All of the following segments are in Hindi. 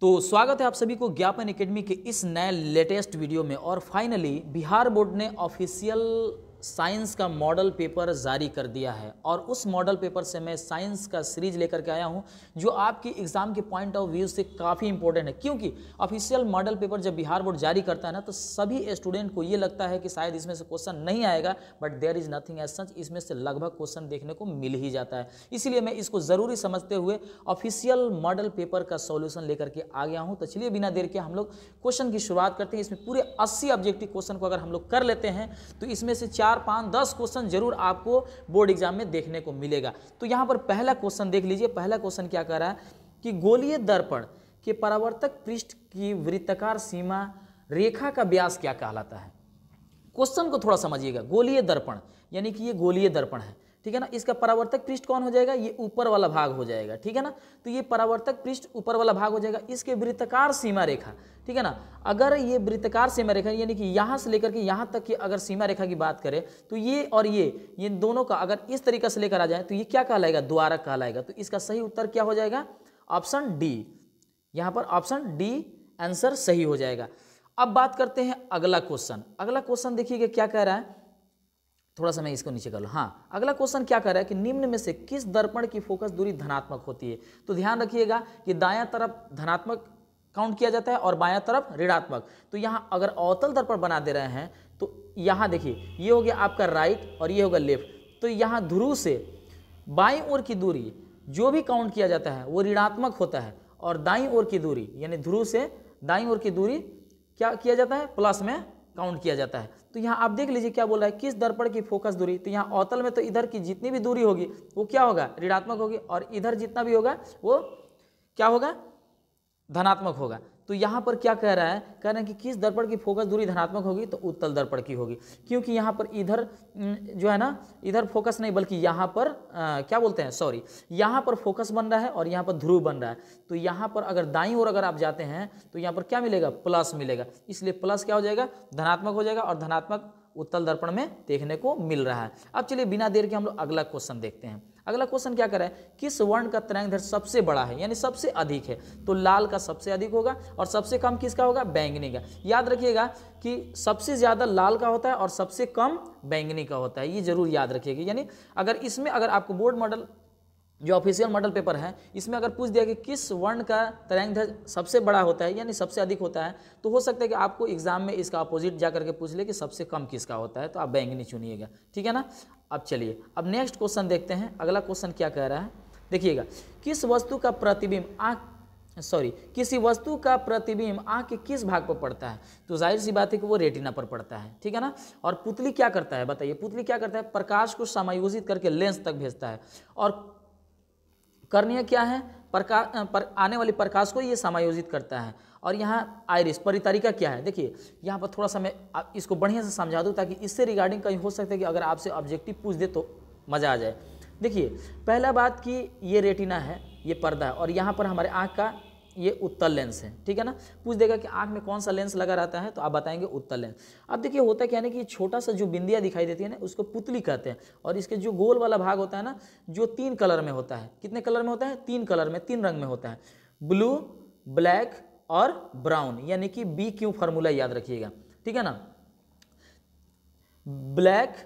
तो स्वागत है आप सभी को ज्ञापन एकेडमी के इस नए लेटेस्ट वीडियो में और फाइनली बिहार बोर्ड ने ऑफिशियल साइंस का मॉडल पेपर जारी कर दिया है और उस मॉडल पेपर से मैं साइंस का सीरीज लेकर के आया हूं जो आपकी एग्ज़ाम के पॉइंट ऑफ व्यू से काफ़ी इंपॉर्टेंट है क्योंकि ऑफिशियल मॉडल पेपर जब बिहार बोर्ड जारी करता है ना तो सभी स्टूडेंट को ये लगता है कि शायद इसमें से क्वेश्चन नहीं आएगा but there is nothing as such इसमें से लगभग क्वेश्चन देखने को मिल ही जाता है इसीलिए मैं इसको ज़रूरी समझते हुए ऑफिशियल मॉडल पेपर का सोल्यूशन लेकर के आ गया हूँ तो चलिए बिना देर के हम लोग क्वेश्चन की शुरुआत करते हैं इसमें पूरे अस्सी ऑब्जेक्टिव क्वेश्चन को अगर हम लोग कर लेते हैं तो इसमें से चार चार पाँच दस क्वेश्चन जरूर आपको बोर्ड एग्जाम में देखने को मिलेगा तो यहाँ पर पहला क्वेश्चन देख लीजिए पहला क्वेश्चन क्या कह रहा है कि गोलीय दर्पण के परावर्तक पृष्ठ की वृत्तकार सीमा रेखा का व्यास क्या कहलाता है क्वेश्चन को थोड़ा समझिएगा गोलीय दर्पण यानी कि ये गोलीय दर्पण है ठीक है ना इसका परावर्तक पृष्ठ कौन हो जाएगा ये ऊपर वाला भाग हो जाएगा ठीक है ना तो ये परावर्तक पृष्ठ ऊपर वाला भाग हो जाएगा इसके वृत्तकार सीमा रेखा ठीक है ना अगर ये वृत्तकार सीमा रेखा यानी कि यहाँ से लेकर के यहाँ तक की अगर सीमा रेखा की बात करें तो ये और ये ये दोनों का अगर इस तरीके से लेकर आ जाए तो ये क्या कहलाएगा द्वारक कहलाएगा तो इसका सही उत्तर क्या हो जाएगा ऑप्शन डी यहाँ पर ऑप्शन डी आंसर सही हो जाएगा अब बात करते हैं अगला क्वेश्चन अगला क्वेश्चन देखिएगा क्या कह रहा है थोड़ा सा मैं इसको नीचे कर लूँ हाँ अगला क्वेश्चन क्या कर रहा है कि निम्न में से किस दर्पण की फोकस दूरी धनात्मक होती है तो ध्यान रखिएगा कि दायां तरफ धनात्मक काउंट किया जाता है और बायां तरफ ऋणात्मक तो यहाँ अगर अवतल दर्पण बना दे रहे हैं तो यहाँ देखिए ये हो गया आपका राइट और ये होगा लेफ्ट तो यहाँ ध्रुव से बाई ओर की दूरी जो भी काउंट किया जाता है वो ऋणात्मक होता है और दाई ओर की दूरी यानी ध्रुव से दाई ओर की दूरी क्या किया जाता है प्लस में काउंट किया जाता है तो यहाँ आप देख लीजिए क्या बोल रहा है किस दर्पण की फोकस दूरी तो यहाँ अवतल में तो इधर की जितनी भी दूरी होगी वो क्या होगा ऋणात्मक होगी और इधर जितना भी होगा वो क्या होगा धनात्मक होगा तो यहाँ पर क्या कह रहा है कह रहे हैं कि किस दर्पण की फोकस दूरी धनात्मक होगी तो उत्तल दर्पण की होगी क्योंकि यहाँ पर इधर जो है ना इधर फोकस नहीं बल्कि यहाँ पर आ, क्या बोलते हैं सॉरी यहाँ पर फोकस बन रहा है और यहाँ पर ध्रुव बन रहा है तो यहाँ पर अगर दाई ओर अगर आप जाते हैं तो यहाँ पर क्या मिलेगा प्लस मिलेगा इसलिए प्लस क्या हो जाएगा धनात्मक हो जाएगा और धनात्मक उत्तल दर्पण में देखने को मिल रहा है अब चलिए बिना देर के हम लोग अगला क्वेश्चन देखते हैं अगला क्वेश्चन क्या करें किस वर्ण का त्रैंगधर सबसे बड़ा है यानी सबसे अधिक है तो लाल का सबसे अधिक होगा और सबसे कम किसका होगा बैंगनी का याद रखिएगा कि सबसे ज़्यादा लाल का होता है और सबसे कम बैंगनी का होता है ये जरूर याद रखिएगा यानी अगर इसमें अगर आपको बोर्ड मॉडल जो ऑफिशियल मॉडल पेपर है इसमें अगर पूछ दिया कि किस वर्ण का तरंग सबसे बड़ा होता है यानी सबसे अधिक होता है तो हो सकता है कि आपको एग्जाम में इसका अपोजिट जा करके पूछ ले कि सबसे कम किसका होता है तो आप बैंगनी चुनिएगा ठीक है ना अब चलिए अब नेक्स्ट क्वेश्चन देखते हैं अगला क्वेश्चन क्या कह रहा है देखिएगा किस वस्तु का प्रतिबिंब आँख सॉरी किसी वस्तु का प्रतिबिंब आँख के किस भाग पर पड़ता है तो जाहिर सी बात है कि वो रेटिना पर पड़ता है ठीक है ना और पुतली क्या करता है बताइए पुतली क्या करता है प्रकाश को समायोजित करके लेंस तक भेजता है और कर्णीय क्या है प्रकाश पर आने वाले प्रकाश को ये समायोजित करता है और यहाँ आयरिस परितारिका क्या है देखिए यहाँ पर थोड़ा सा मैं इसको बढ़िया से समझा दूँ ताकि इससे रिगार्डिंग कहीं हो सकता है कि अगर आपसे ऑब्जेक्टिव पूछ दे तो मज़ा आ जाए देखिए पहला बात कि ये रेटिना है ये पर्दा है और यहाँ पर हमारे आँख का ये उत्तल लेंस है ठीक है ना पूछ देगा कि आंख में कौन सा लेंस लगा रहता है तो आप बताएंगे उत्तल लेंस अब देखिए होता क्या है ना कि छोटा सा जो बिंदिया दिखाई देती है ना उसको पुतली कहते हैं और इसके जो गोल वाला भाग होता है ना जो तीन कलर में होता है कितने कलर में होता है तीन कलर में तीन रंग में होता है ब्लू ब्लैक और ब्राउन यानी कि बी क्यू फार्मूला याद रखिएगा ठीक है ना ब्लैक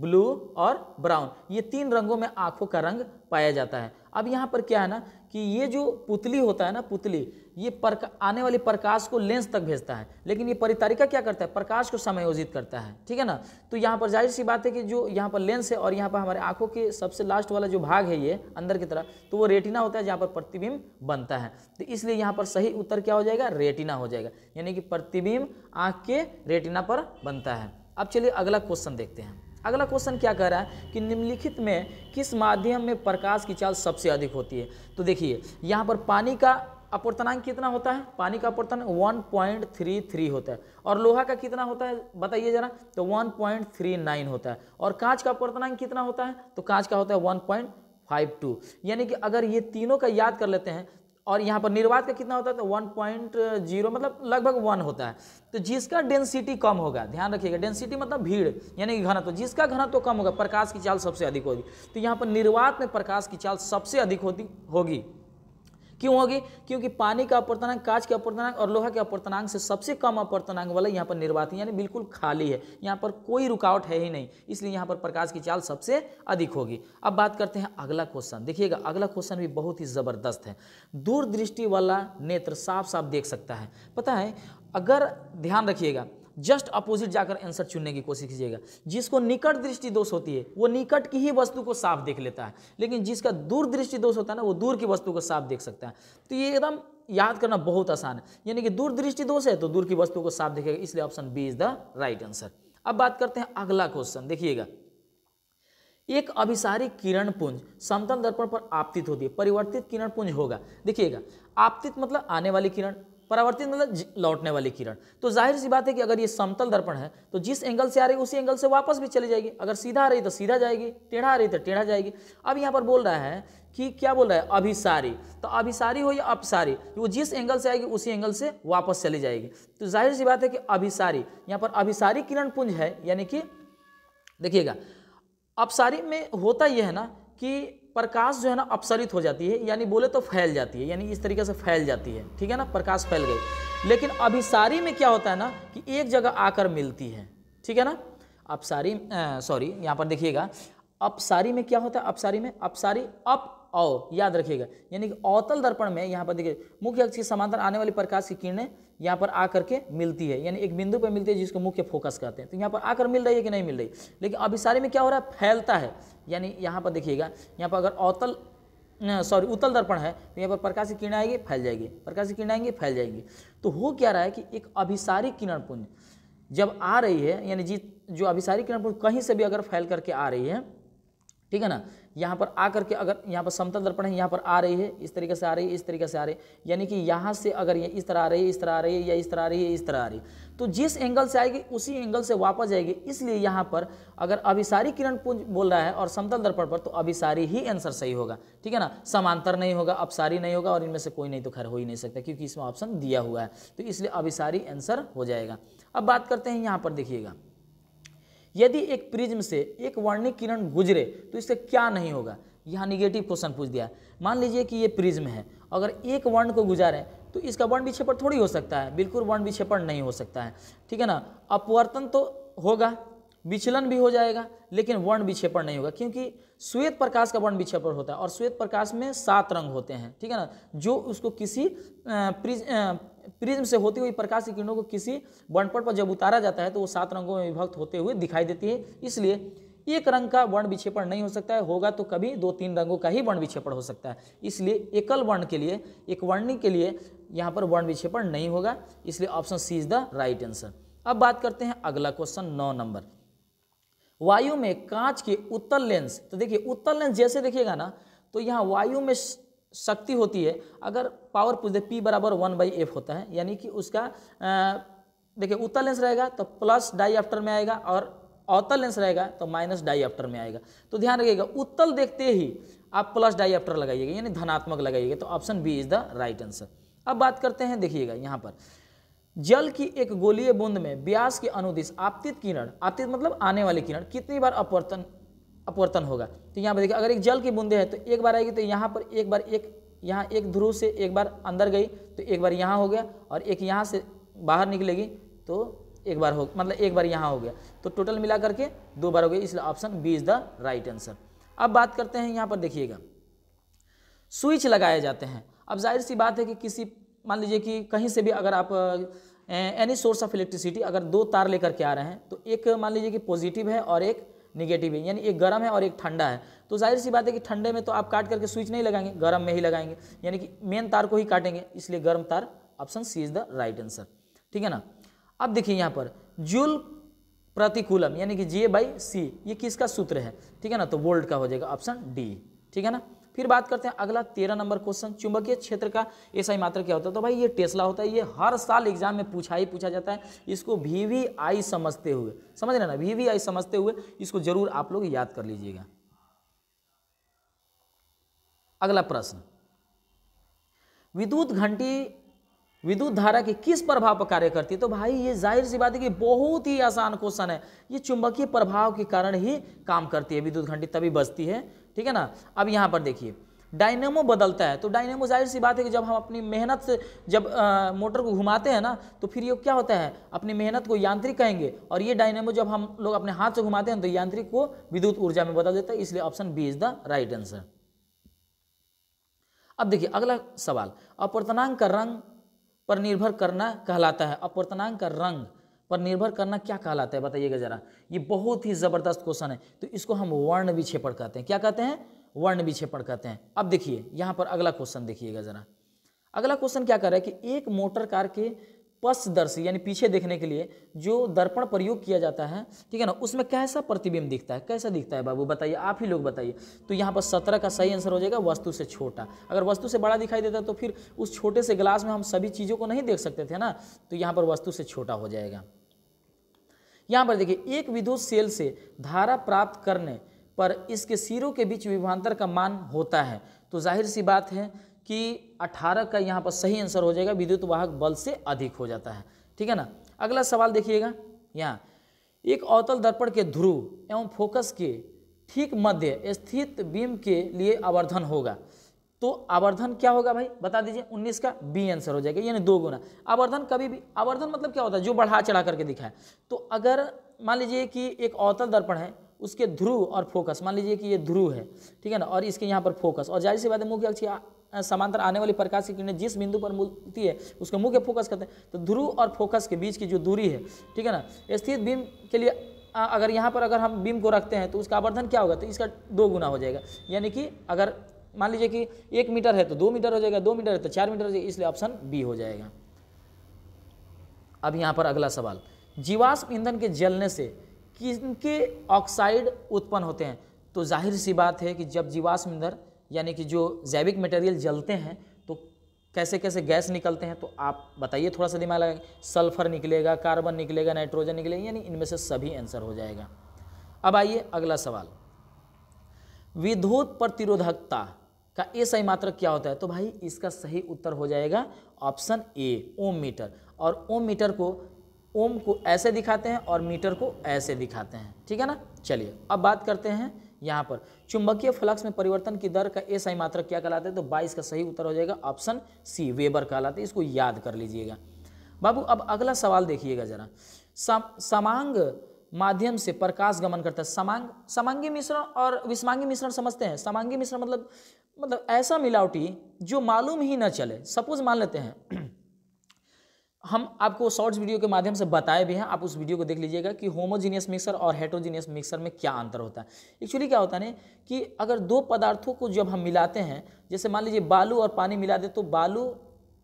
ब्लू और ब्राउन ये तीन रंगों में आंखों का रंग पाया जाता है अब यहाँ पर क्या है ना कि ये जो पुतली होता है ना पुतली ये परका आने वाली प्रकाश को लेंस तक भेजता है लेकिन ये परितारिका क्या करता है प्रकाश को समायोजित करता है ठीक है ना तो यहाँ पर जाहिर सी बात है कि जो यहाँ पर लेंस है और यहाँ पर हमारे आँखों के सबसे लास्ट वाला जो भाग है ये अंदर की तरह तो वो रेटिना होता है जहाँ पर प्रतिबिंब बनता है तो इसलिए यहाँ पर सही उत्तर क्या हो जाएगा रेटिना हो जाएगा यानी कि प्रतिबिंब आँख के रेटिना पर बनता है अब चलिए अगला क्वेश्चन देखते हैं अगला क्वेश्चन क्या कह रहा है कि निम्नलिखित में किस माध्यम में प्रकाश की चाल सबसे अधिक होती है तो देखिए यहाँ पर पानी का अपवर्तनांक कितना होता है पानी का अपवर्तन 1.33 होता है और लोहा का कितना होता है बताइए जरा तो 1.39 होता है और कांच का अपवर्तनांक कितना होता है तो कांच का होता है 1.52 यानी कि अगर ये तीनों का याद कर लेते हैं और यहाँ पर निर्वात का कितना होता है तो वन पॉइंट जीरो मतलब लगभग वन होता है तो जिसका डेंसिटी कम होगा ध्यान रखिएगा डेंसिटी मतलब भीड़ यानी कि घनत्व जिसका घनत्व तो कम होगा प्रकाश की चाल सबसे अधिक होगी तो यहाँ पर निर्वात में प्रकाश की चाल सबसे अधिक होती होगी क्यों होगी क्योंकि पानी का अपर्तनांग कांच के अपर्तनांग और लोहा के अपर्तनांग से सबसे कम अपर्तनांग वाला यहाँ पर निर्वात यानी बिल्कुल खाली है यहाँ पर कोई रुकावट है ही नहीं इसलिए यहाँ पर प्रकाश की चाल सबसे अधिक होगी अब बात करते हैं अगला क्वेश्चन देखिएगा अगला क्वेश्चन भी बहुत ही ज़बरदस्त है दूरदृष्टि वाला नेत्र साफ साफ देख सकता है पता है अगर ध्यान रखिएगा जस्ट अपोजिट जाकर आंसर चुनने की कोशिश कीजिएगा जिसको निकट दृष्टि दोष होती है वो निकट की ही वस्तु को साफ देख लेता है लेकिन जिसका दूर दृष्टि दोष होता है ना वो दूर की वस्तु को साफ देख सकता है तो ये एकदम याद करना बहुत आसान है यानी कि दूर दृष्टि दोष है तो दूर की वस्तु को साफ देखेगा इसलिए option B is the right answer अब बात करते हैं अगला क्वेश्चन देखिएगा एक अभिसारी किरण पुंज समतल दर्पण पर आपतित होती है परिवर्तित किरण पुंज होगा देखिएगा आपतित मतलब आने वाली किरण परावर्तित मतलब लौटने वाली किरण तो जाहिर सी बात है कि अगर ये समतल दर्पण है तो जिस एंगल से आ रही उसी एंगल से वापस भी चली जाएगी अगर सीधा आ रही तो सीधा जाएगी टेढ़ा आ रही तो टेढ़ा जाएगी अब यहाँ पर बोल रहा है कि क्या बोल रहा है अभिसारी तो अभिसारी हो या अपसारी वो जिस एंगल से आएगी उसी एंगल से वापस चली जाएगी तो जाहिर सी बात है कि अभिसारी यहाँ पर अभिसारी किरण पुंज है यानी कि देखिएगा अपसारी में होता यह है ना कि प्रकाश जो है ना अपसरित हो जाती है यानी बोले तो फैल जाती है यानी इस तरीके से फैल जाती है ठीक है ना प्रकाश फैल गई लेकिन अभिसारी में क्या होता है ना कि एक जगह आकर मिलती है ठीक है ना अपसारी सॉरी यहाँ पर देखिएगा अपसारी में क्या होता है अपसारी में अपसारी अप औ याद रखिएगा यानी कि अवतल दर्पण में यहाँ पर देखिए मुख्य अक्ष के समांतर आने वाली प्रकाश की किरणें यहाँ पर आकर के मिलती है यानी एक बिंदु पर मिलती है जिसको मुख्य फोकस कहते हैं तो यहाँ पर आकर मिल रही है कि नहीं मिल रही लेकिन अभिसारी में क्या हो रहा है फैलता है यानी यहाँ पर देखिएगा यहाँ पर अगर अवतल सॉरी उत्तल दर्पण है तो यहाँ पर प्रकाश की किरण आएगी फैल जाएगी प्रकाश की किरण आएंगी फैल जाएंगी तो हो क्या रहा है कि एक अभिसारी किरण पुंज जब आ रही है यानी जी जो अभिसारी किरण पुंज कहीं से भी अगर फैल करके आ रही है ठीक है ना यहाँ पर आ करके अगर यहाँ पर समतल दर्पण है यहाँ पर आ रही है इस तरीके से आ रही है इस तरीके से आ रही है यानी कि यहाँ से अगर ये इस तरह आ रही है इस तरह आ रही है या इस तरह आ रही है इस तरह आ रही है तो जिस एंगल से आएगी उसी एंगल से वापस जाएगी इसलिए यहाँ पर अगर अभिसारी किरण पुंज बोल रहा है और समतल दर्पण पर तो अभिसारी ही आंसर सही होगा ठीक है ना समांतर नहीं होगा अपसारी नहीं होगा और इनमें से कोई नहीं तो खैर हो ही नहीं सकता क्योंकि इसमें ऑप्शन दिया हुआ है तो इसलिए अभिसारी आंसर हो जाएगा अब बात करते हैं यहाँ पर देखिएगा यदि एक प्रिज्म से एक वर्णिक किरण गुजरे तो इससे क्या नहीं होगा यहाँ निगेटिव क्वेश्चन पूछ दिया मान लीजिए कि ये प्रिज्म है अगर एक वर्ण को गुजारे तो इसका वर्ण विक्षेपण थोड़ी हो सकता है बिल्कुल वर्ण विक्षेपण नहीं हो सकता है ठीक है ना अपवर्तन तो होगा विचलन भी हो जाएगा लेकिन वर्ण विक्षेपण नहीं होगा क्योंकि श्वेत प्रकाश का वर्ण विक्षेपण होता है और श्वेत प्रकाश में सात रंग होते हैं ठीक है ना जो उसको किसी प्रिज्म से होती हुई प्रकाश की किरणों को किसी वर्णपट पर जब उतारा जाता है तो वो सात रंगों में विभक्त होते हुए दिखाई देती है इसलिए एक रंग का वर्ण विक्षेपण नहीं हो सकता है होगा तो कभी दो तीन रंगों का ही वर्ण विक्षेपण हो सकता है इसलिए एकल वर्ण के लिए एक वर्णी के लिए यहाँ पर वर्ण विक्षेपण नहीं होगा इसलिए option C is the right answer अब बात करते हैं अगला क्वेश्चन नौ नंबर वायु में कांच के उत्तल लेंस तो देखिए उत्तल लेंस जैसे देखिएगा ना तो यहाँ वायु में शक्ति होती है अगर पावर पूछ दे पी बराबर वन बाई एफ होता है यानी कि उसका देखिए उत्तल लेंस रहेगा तो प्लस डाई आफ्टर में आएगा और अवतल लेंस रहेगा तो माइनस डाई आफ्टर में आएगा तो ध्यान रखिएगा उत्तल देखते ही आप प्लस डाई आफ्टर लगाइएगा यानी धनात्मक लगाइएगा तो option B is the right answer अब बात करते हैं देखिएगा यहाँ पर जल की एक गोलीय बूंद में ब्यास के अनुदिश आपतित किरण आपतित मतलब आने वाली किरण कितनी बार अपवर्तन अपवर्तन होगा तो यहाँ पर देखिए अगर एक जल की बूंदे है तो एक बार आएगी तो यहाँ पर एक बार एक यहाँ एक ध्रुव से एक बार अंदर गई तो एक बार यहाँ हो गया और एक यहाँ से बाहर निकलेगी तो एक बार हो मतलब एक बार यहाँ हो गया तो टोटल मिला करके दो बार हो गया इसलिए option B is the right answer अब बात करते हैं यहाँ पर देखिएगा स्विच लगाए जाते हैं अब जाहिर सी बात है कि किसी मान लीजिए कि कहीं से भी अगर आप एनी सोर्स ऑफ इलेक्ट्रिसिटी अगर दो तार लेकर के आ रहे हैं तो एक मान लीजिए कि पॉजिटिव है और एक निगेटिव है यानी एक गर्म है और एक ठंडा है तो जाहिर सी बात है कि ठंडे में तो आप काट करके स्विच नहीं लगाएंगे गर्म में ही लगाएंगे यानी कि मेन तार को ही काटेंगे इसलिए गर्म तार option C is the right answer ठीक है ना अब देखिए यहाँ पर जूल प्रतिकूलम यानी कि जे बाई सी ये किसका सूत्र है ठीक है ना तो वोल्ट का हो जाएगा ऑप्शन डी ठीक है ना फिर बात करते हैं अगला तेरह नंबर क्वेश्चन चुंबकीय क्षेत्र का एसआई मात्र क्या होता है तो भाई ये टेस्ला होता है ये हर साल एग्जाम में पूछा ही पूछा जाता है इसको वी समझते हुए समझ रहे ना वी समझते हुए इसको जरूर आप लोग याद कर लीजिएगा अगला प्रश्न विद्युत घंटी विद्युत धारा के किस प्रभाव पर कार्य करती है तो भाई ये जाहिर सी बात है कि बहुत ही आसान क्वेश्चन है ये चुंबकीय प्रभाव के कारण ही काम करती है विद्युत घंटी तभी बजती है ठीक है ना अब यहाँ पर देखिए डायनेमो बदलता है तो डायनेमो जाहिर सी बात है कि जब हम अपनी मेहनत से जब आ, मोटर को घुमाते हैं ना तो फिर ये क्या होता है अपनी मेहनत को यांत्रिक कहेंगे और ये डायनेमो जब हम लोग अपने हाथ से घुमाते हैं तो यांत्रिक को विद्युत ऊर्जा में बदल देता है इसलिए option B is the right answer अब देखिए अगला सवाल अपवर्तनांक का रंग पर निर्भर करना कहलाता है अपवर्तनांक का रंग पर निर्भर करना क्या कहलाता है बताइएगा जरा ये बहुत ही ज़बरदस्त क्वेश्चन है तो इसको हम वर्ण विक्षेपण कहते हैं क्या कहते हैं वर्ण विक्षेपण कहते हैं अब देखिए यहाँ पर अगला क्वेश्चन देखिएगा जरा अगला क्वेश्चन क्या कर रहा है कि एक मोटर कार के पशदर्शी यानी पीछे देखने के लिए जो दर्पण प्रयोग किया जाता है ठीक है ना उसमें कैसा प्रतिबिंब दिखता है कैसा दिखता है बाबू बताइए आप ही लोग बताइए तो यहाँ पर सत्रह का सही आंसर हो जाएगा वस्तु से छोटा अगर वस्तु से बड़ा दिखाई देता तो फिर उस छोटे से ग्लास में हम सभी चीज़ों को नहीं देख सकते थे ना तो यहाँ पर वस्तु से छोटा हो जाएगा यहाँ पर देखिए एक विद्युत सेल से धारा प्राप्त करने पर इसके सिरों के बीच विभांतर का मान होता है तो जाहिर सी बात है कि 18 का यहाँ पर सही आंसर हो जाएगा विद्युत वाहक बल से अधिक हो जाता है ठीक है ना अगला सवाल देखिएगा यहाँ एक अवतल दर्पण के ध्रुव एवं फोकस के ठीक मध्य स्थित बीम के लिए आवर्धन होगा तो आवर्धन क्या होगा भाई बता दीजिए 19 का बी आंसर हो जाएगा यानी दो गुना आवर्धन कभी भी आवर्धन मतलब क्या होता है जो बढ़ा चढ़ा करके दिखाए तो अगर मान लीजिए कि एक अवतल दर्पण है उसके ध्रुव और फोकस मान लीजिए कि ये ध्रुव है ठीक है ना और इसके यहाँ पर फोकस और जाहिर सी बात है मुख्य अक्ष समांतर आने वाली प्रकाश की किरणें जिस बिंदु पर मिलती है उसको मुख्य फोकस कहते हैं तो ध्रुव और फोकस के बीच की जो दूरी है ठीक है ना स्थित बीम के लिए अगर यहाँ पर अगर हम बीम को रखते हैं तो उसका आवर्धन क्या होगा तो इसका दो गुना हो जाएगा यानी कि अगर मान लीजिए कि एक मीटर है तो दो मीटर हो जाएगा दो मीटर है तो चार मीटर हो जाएगा इसलिए ऑप्शन बी हो जाएगा अब यहाँ पर अगला सवाल जीवाश्म ईंधन के जलने से किनके ऑक्साइड उत्पन्न होते हैं तो जाहिर सी बात है कि जब जीवाश्म ईंधन यानी कि जो जैविक मटेरियल जलते हैं तो कैसे कैसे गैस निकलते हैं तो आप बताइए थोड़ा सा दिमाग लगाएंगे सल्फर निकलेगा कार्बन निकलेगा नाइट्रोजन निकलेगा यानी इनमें से सभी आंसर हो जाएगा अब आइए अगला सवाल विद्युत प्रतिरोधकता का ए सही मात्रक क्या होता है तो भाई इसका सही उत्तर हो जाएगा ऑप्शन ए ओम मीटर और ओम मीटर को ओम को ऐसे दिखाते हैं और मीटर को ऐसे दिखाते हैं ठीक है ना चलिए अब बात करते हैं यहाँ पर चुंबकीय फ्लक्स में परिवर्तन की दर का एसआई मात्रक क्या कहलाता है तो 22 का सही उत्तर हो जाएगा ऑप्शन सी वेबर कहलाते हैं इसको याद कर लीजिएगा बाबू अब अगला सवाल देखिएगा जरा समांग माध्यम से प्रकाश गमन करता है समांग समांगी मिश्रण और विषमांगी मिश्रण समझते हैं समांगी मिश्रण मतलब मतलब ऐसा मिलावटी जो मालूम ही ना चले सपोज मान लेते हैं हम आपको शॉर्ट्स वीडियो के माध्यम से बताए भी हैं आप उस वीडियो को देख लीजिएगा कि होमोजीनियस मिक्सर और हेट्रोजीनियस मिक्सर में क्या अंतर होता है एक्चुअली क्या होता है कि अगर दो पदार्थों को जब हम मिलाते हैं जैसे मान लीजिए बालू और पानी मिला दे तो बालू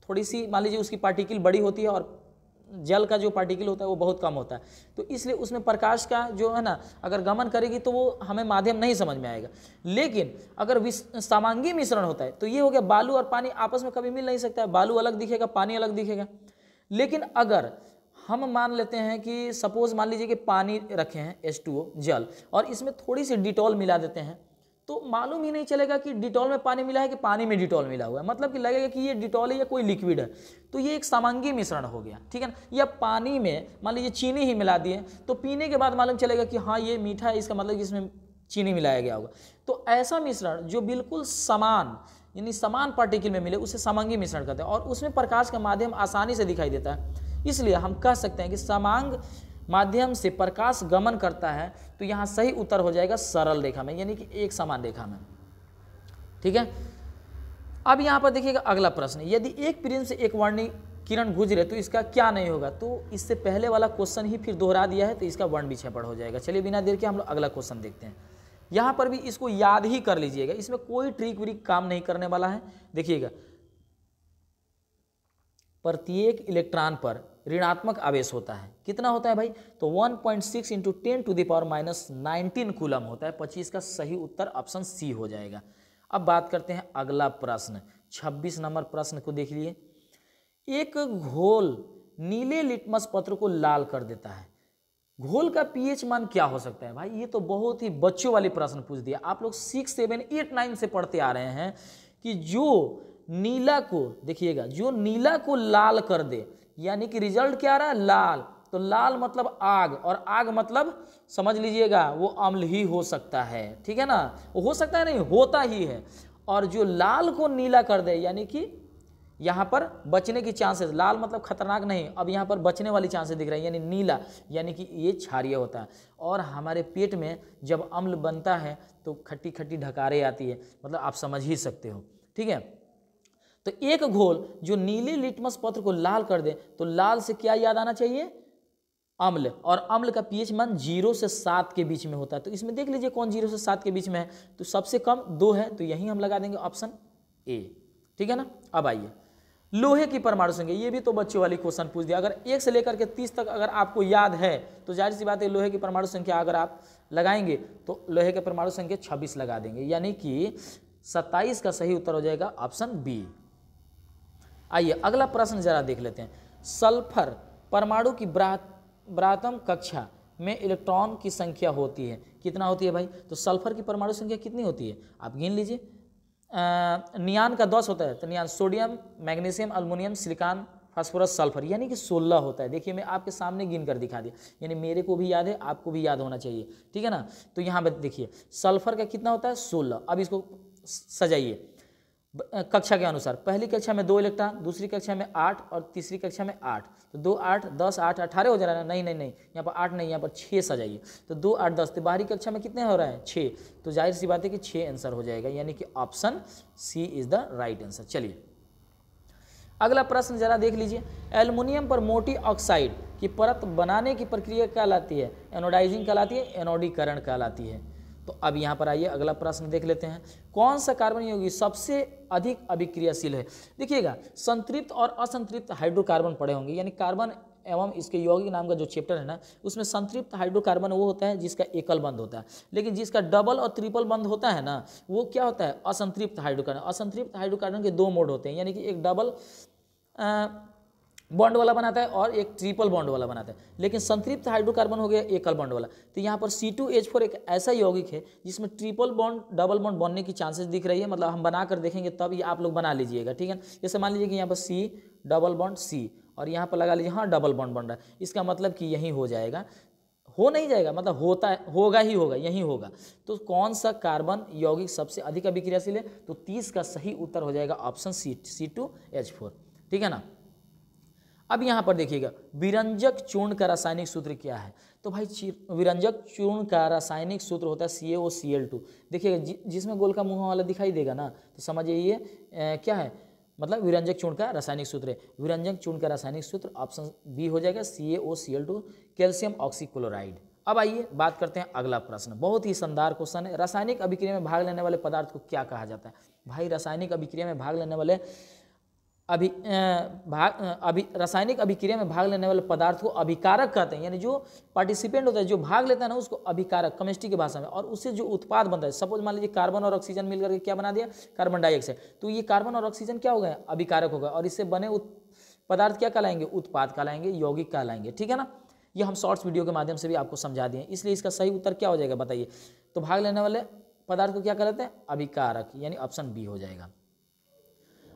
थोड़ी सी मान लीजिए उसकी पार्टिकल बड़ी होती है और जल का जो पार्टिकल होता है वो बहुत कम होता है तो इसलिए उसमें प्रकाश का जो है ना अगर गमन करेगी तो वो हमें माध्यम नहीं समझ में आएगा लेकिन अगर सामांगी मिश्रण होता है तो ये हो गया बालू और पानी आपस में कभी मिल नहीं सकता है बालू अलग दिखेगा पानी अलग दिखेगा लेकिन अगर हम मान लेते हैं कि सपोज़ मान लीजिए कि पानी रखे हैं एस जल और इसमें थोड़ी सी डिटॉल मिला देते हैं तो मालूम ही नहीं चलेगा कि डिटॉल में पानी मिला है कि पानी में डिटॉल मिला हुआ है मतलब कि लगेगा कि ये डिटॉल है या कोई लिक्विड है तो ये एक सामांगी मिश्रण हो गया ठीक है ना या पानी में मान लीजिए चीनी ही मिला दिए तो पीने के बाद मालूम चलेगा कि हाँ ये मीठा है इसका मतलब कि इसमें चीनी मिलाया गया होगा तो ऐसा मिश्रण जो बिल्कुल समान यानी समान पार्टिकल में मिले उसे समांगी मिश्रण कहते हैं और उसमें प्रकाश का माध्यम आसानी से दिखाई देता है इसलिए हम कह सकते हैं कि समांग माध्यम से प्रकाश गमन करता है तो यहाँ सही उत्तर हो जाएगा सरल रेखा में यानी कि एक समान रेखा में ठीक है अब यहाँ पर देखिएगा अगला प्रश्न यदि एक प्रिंस से एक वर्णी किरण गुजरे तो इसका क्या नहीं होगा तो इससे पहले वाला क्वेश्चन ही फिर दोहरा दिया है तो इसका वर्ण भी छपड़ हो जाएगा चलिए बिना देर के हम लोग अगला क्वेश्चन देखते हैं यहाँ पर भी इसको याद ही कर लीजिएगा इसमें कोई ट्रिक व्रिक काम नहीं करने वाला है देखिएगा प्रत्येक इलेक्ट्रॉन पर ऋणात्मक आवेश होता है कितना होता है भाई तो 1.6 point six into ten to the power minus nineteen coulomb होता है पच्चीस का सही उत्तर ऑप्शन सी हो जाएगा अब बात करते हैं अगला प्रश्न 26 नंबर प्रश्न को देख लिए एक घोल नीले लिटमस पत्र को लाल कर देता है घोल का पीएच मान क्या हो सकता है भाई ये तो बहुत ही बच्चों वाली प्रश्न पूछ दिया आप लोग सिक्स सेवन एट नाइन से पढ़ते आ रहे हैं कि जो नीला को देखिएगा जो नीला को लाल कर दे यानी कि रिजल्ट क्या आ रहा है लाल तो लाल मतलब आग और आग मतलब समझ लीजिएगा वो अम्ल ही हो सकता है ठीक है ना हो सकता है नहीं होता ही है और जो लाल को नीला कर दे यानी कि यहाँ पर बचने की चांसेस लाल मतलब खतरनाक नहीं अब यहाँ पर बचने वाली चांसेस दिख रहे हैं यानी नीला यानी कि ये क्षारिय होता है और हमारे पेट में जब अम्ल बनता है तो खट्टी खट्टी ढकारे आती है मतलब आप समझ ही सकते हो ठीक है तो एक घोल जो नीले लिटमस पत्र को लाल कर दे तो लाल से क्या याद आना चाहिए अम्ल और अम्ल का पीएच मान जीरो से सात के बीच में होता है तो इसमें देख लीजिए कौन जीरो से सात के बीच में है तो सबसे कम दो है तो यही हम लगा देंगे ऑप्शन ए ठीक है ना अब आइए लोहे की परमाणु संख्या ये भी तो बच्चों वाली क्वेश्चन पूछ दिया अगर एक से लेकर के तीस तक अगर आपको याद है तो जाहिर सी बात है लोहे की परमाणु संख्या अगर आप लगाएंगे तो लोहे के परमाणु संख्या छब्बीस लगा देंगे यानी कि सत्ताईस का सही उत्तर हो जाएगा ऑप्शन बी आइए अगला प्रश्न जरा देख लेते हैं सल्फर परमाणु की ब्रातम कक्षा में इलेक्ट्रॉन की संख्या होती है कितना होती है भाई तो सल्फर की परमाणु संख्या कितनी होती है आप गिन लीजिए नियान का दस होता है तो neon sodium magnesium aluminium silicon phosphorus sulphur यानी कि सोलह होता है देखिए मैं आपके सामने गिन कर दिखा दिया यानी मेरे को भी याद है आपको भी याद होना चाहिए ठीक है ना तो यहाँ पर देखिए सल्फर का कितना होता है सोलह अब इसको सजाइए कक्षा के अनुसार पहली कक्षा में दो इलेक्ट्रॉन दूसरी कक्षा में आठ और तीसरी कक्षा में आठ तो दो आठ दस आठ अठारह हो जा रहा है नहीं नहीं नहीं यहाँ पर आठ नहीं यहाँ पर छः सजाइए तो दो आठ दस तो बाहरी कक्षा में कितने हो रहा है छः तो जाहिर सी बात है कि छः आंसर हो जाएगा यानी कि option C is the right answer चलिए अगला प्रश्न जरा देख लीजिए एल्युमिनियम पर मोटी ऑक्साइड की परत बनाने की प्रक्रिया कहलाती है एनोडाइजिंग कहलाती है एनोडीकरण कहलाती है तो अब यहाँ पर आइए अगला प्रश्न देख लेते हैं कौन सा कार्बन योगी सबसे अधिक अभिक्रियाशील है देखिएगा संतृप्त और असंतृप्त हाइड्रोकार्बन पड़े होंगे यानी कार्बन एवं इसके यौगिक नाम का जो चैप्टर है ना उसमें संतृप्त हाइड्रोकार्बन वो होता है जिसका एकल बंद होता है लेकिन जिसका डबल और ट्रिपल बंद होता है ना वो क्या होता है असंतृप्त हाइड्रोकार्बन असंतृप्त हाइड्रोकार्बन के दो मोड होते हैं यानी कि एक डबल बॉन्ड वाला बनाता है और एक ट्रिपल बॉन्ड वाला बनाता है लेकिन संतृप्त हाइड्रोकार्बन हो गया एकल बॉन्ड वाला तो यहाँ पर सी टू एच फोर एक ऐसा यौगिक है जिसमें ट्रिपल बॉन्ड डबल बॉन्ड बनने की चांसेस दिख रही है मतलब हम बना कर देखेंगे तब ये आप लोग बना लीजिएगा ठीक है जैसे मान लीजिए कि यहाँ पर सी डबल बॉन्ड सी और यहाँ पर लगा लीजिए हाँ डबल बॉन्ड बन रहा है इसका मतलब कि यही हो जाएगा हो नहीं जाएगा मतलब होता है होगा ही होगा यही होगा तो कौन सा कार्बन यौगिक सबसे अधिक अभिक्रियाशील है तो तीस का सही उत्तर हो जाएगा option C C two H four ठीक है ना अब यहाँ पर देखिएगा विरंजक चूर्ण का रासायनिक सूत्र क्या है तो भाई विरंजक चूर्ण का रासायनिक सूत्र होता है सी A O C L to देखिएगा जि, जिसमें गोल का मुँह वाला दिखाई देगा ना तो समझिए ये क्या है मतलब विरंजक चूर्ण का रासायनिक सूत्र है विरंजक चूर्ण का रासायनिक सूत्र ऑप्शन बी हो जाएगा C A O C L two calcium oxychloride अब आइए बात करते हैं अगला प्रश्न बहुत ही शानदार क्वेश्चन है रासायनिक अभिक्रिया में भाग लेने वाले पदार्थ को क्या कहा जाता है भाई रासायनिक अभिक्रिया में भाग लेने वाले अभि भाग अभि रासायनिक अभिक्रिया में भाग लेने वाले पदार्थ को अभिकारक कहते हैं यानी जो पार्टिसिपेंट होता है जो भाग लेता है ना उसको अभिकारक केमिस्ट्री की भाषा में और उससे जो उत्पाद बनता है सपोज मान लीजिए कार्बन और ऑक्सीजन मिलकर के क्या बना दिया कार्बन डाइऑक्साइड तो ये कार्बन और ऑक्सीजन क्या हो गए अभिकारक हो गए और इससे बने पदार्थ क्या कहलाएंगे उत्पाद कहलाएंगे यौगिक कहलाएंगे ठीक है ना ये हम शॉर्ट्स वीडियो के माध्यम से भी आपको समझा दिए इसलिए इसका सही उत्तर क्या हो जाएगा बताइए तो भाग लेने वाले पदार्थ को क्या कहते हैं अभिकारक यानी ऑप्शन बी हो जाएगा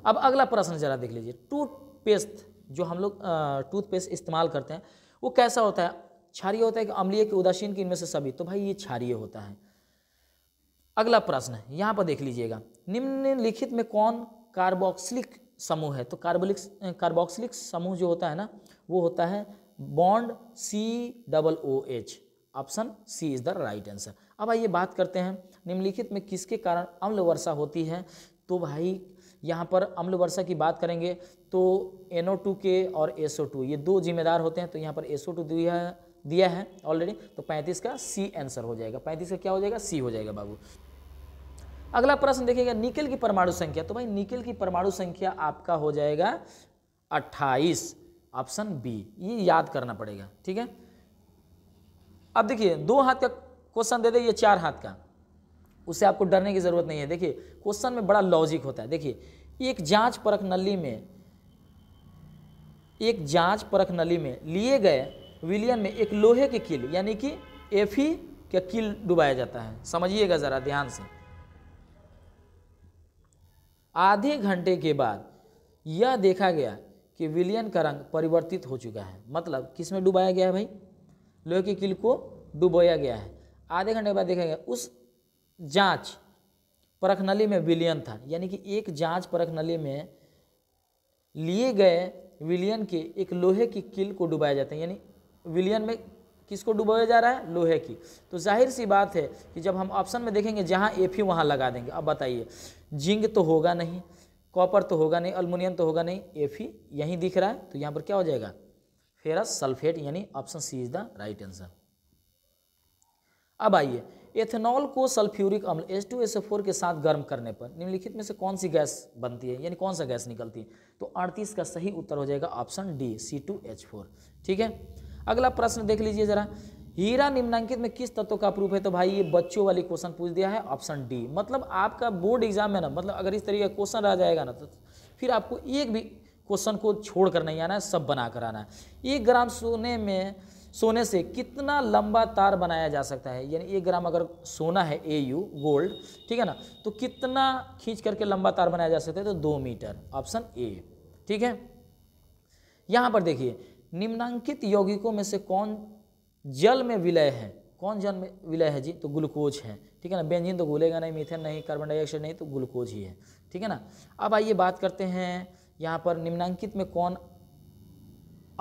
अब अगला प्रश्न जरा देख लीजिए टूथपेस्ट जो हम लोग टूथपेस्ट इस्तेमाल करते हैं वो कैसा होता है क्षारिय होता है कि अम्लीय के उदासीन के इनमें से सभी तो भाई ये क्षारिय होता है अगला प्रश्न यहाँ पर देख लीजिएगा निम्नलिखित में कौन कार्बोक्सिलिक समूह है तो कार्बोलिक कार्बोक्सिलिक समूह जो होता है ना वो होता है bond C double O H option C is the right answer अब आइए बात करते हैं निम्नलिखित में किसके कारण अम्ल वर्षा होती है तो भाई यहाँ पर अम्ल वर्षा की बात करेंगे तो के और टू ये दो जिम्मेदार होते हैं तो यहाँ पर SO2 दिया दिया है ऑलरेडी तो 35 का सी आंसर हो जाएगा 35 का क्या हो जाएगा सी हो जाएगा बाबू अगला प्रश्न देखिएगा निकल की परमाणु संख्या तो भाई निकल की परमाणु संख्या आपका हो जाएगा 28 ऑप्शन बी ये याद करना पड़ेगा ठीक है अब देखिए दो हाथ का क्वेश्चन दे दे ये चार हाथ का उससे आपको डरने की ज़रूरत नहीं है देखिए क्वेश्चन में बड़ा लॉजिक होता है देखिए एक जांच परख नली में एक जांच परख नली में लिए गए विलियन में एक लोहे के किल यानी कि एफी का किल डुबाया जाता है समझिएगा ज़रा ध्यान से आधे घंटे के बाद यह देखा गया कि विलियन का रंग परिवर्तित हो चुका है मतलब किस में डुबाया गया है भाई लोहे के किल को डुबोया गया है आधे घंटे के बाद देखा गया उस जांच परख नली में विलियन था यानी कि एक जांच परख नली में लिए गए विलियन के एक लोहे की किल को डुबाया जाता है यानी विलियन में किसको डुबाया जा रहा है लोहे की तो जाहिर सी बात है कि जब हम ऑप्शन में देखेंगे जहाँ एफ ही वहाँ लगा देंगे अब बताइए जिंक तो होगा नहीं कॉपर तो होगा नहीं अल्मोनियम तो होगा नहीं एफ ही यहीं दिख रहा है तो यहाँ पर क्या हो जाएगा फेरस सल्फेट यानी option C is the right answer अब आइए एथेनॉल को सल्फ्यूरिक अम्ल एस टू एस फोर के साथ गर्म करने पर निम्नलिखित में से कौन सी गैस बनती है यानी कौन सा गैस निकलती है तो अड़तीस का सही उत्तर हो जाएगा option D C two H four ठीक है अगला प्रश्न देख लीजिए जरा हीरा निम्नांकित में किस तत्व का प्रूफ है तो भाई ये बच्चों वाली क्वेश्चन पूछ दिया है ऑप्शन डी मतलब आपका बोर्ड एग्जाम में ना मतलब अगर इस तरीके का क्वेश्चन रह जाएगा ना तो फिर आपको एक भी क्वेश्चन को छोड़ कर नहीं आना है सब बना कर आना है एक ग्राम सोने में सोने से कितना लंबा तार बनाया जा सकता है यानी एक ग्राम अगर सोना है ए यू गोल्ड ठीक है ना तो कितना खींच करके लंबा तार बनाया जा सकता है तो दो मीटर ऑप्शन ए ठीक है यहाँ पर देखिए निम्नांकित यौगिकों में से कौन जल में विलय है कौन जल में विलय है जी तो ग्लूकोज है ठीक है ना बेंजिन तो घूलेगा नहीं मीथेन नहीं कार्बन डाइऑक्साइड नहीं तो ग्लूकोज ही है ठीक है ना अब आइए बात करते हैं यहाँ पर निम्नांकित में कौन